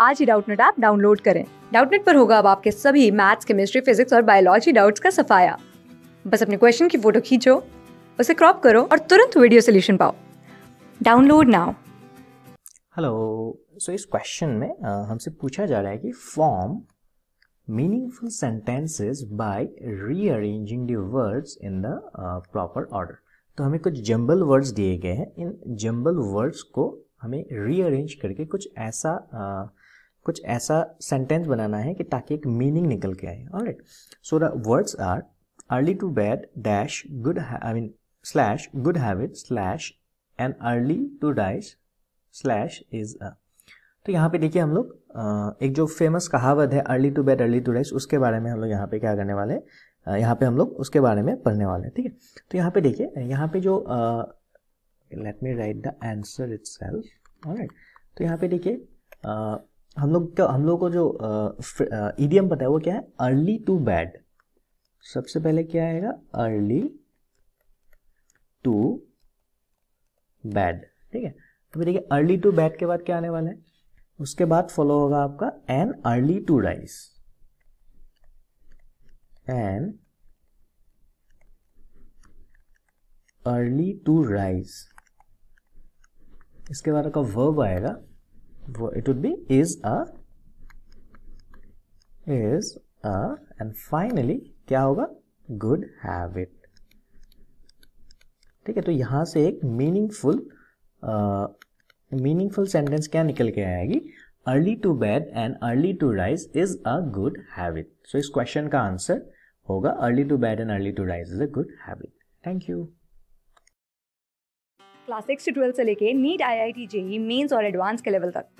आज ही Doubtnut app download करें डाउटनेट पर होगा अब आपके सभी मैथ्स केमिस्ट्री फिजिक्स और बायोलॉजी डाउट्स का सफाया बस अपने क्वेश्चन की फोटो खींचो उसे क्रॉप करो और तुरंत वीडियो सोल्यूशन पाओ डाउनलोड नाउ हेलो सो इस क्वेश्चन में हमसे पूछा जा रहा है कि form meaningful sentences by rearranging the words in the proper order तो हमें कुछ जंबल वर्ड्स दिए गए हैं इन जंबल वर्ड्स को हमें रीअरेंज करके कुछ ऐसा uh, कुछ ऐसा सेंटेंस बनाना है कि ताकि एक मीनिंग निकल के आए और so the words are early to bed dash good I mean slash good habit slash and early to dash slash is a तो यहाँ पे देखिए हम लोग एक जो फेमस कहावत है early to bed early to dash उसके बारे में हम लोग यहाँ पे क्या करने वाले हैं यहाँ पे हम लोग उसके बारे में पढ़ने वाले हैं ठीक है तो यहाँ पे देखिए यहाँ पे जो let me write the answer itself तो यहाँ पे देखिए हम लोग का हम लोग को जो ईडीएम पता है वो क्या है अर्ली टू बैड सबसे पहले क्या आएगा अर्ली टू बैड ठीक है तो देखिए अर्ली टू बैड के बाद क्या आने वाला है उसके बाद फॉलो होगा आपका an early to rise an early to rise इसके बाद आपका वर्ब आएगा it would be is a is a and finally क्या होगा good habit ठीक है तो यहां से एक मीनिंगफुल मीनिंगफुल सेंटेंस क्या निकल के आएगी early to bed and early to rise is a good habit so इस क्वेश्चन का आंसर होगा early to bed and early to rise is a good habit thank you class six से twelfth से लेके NEET I I T JEE mains और advance के level तक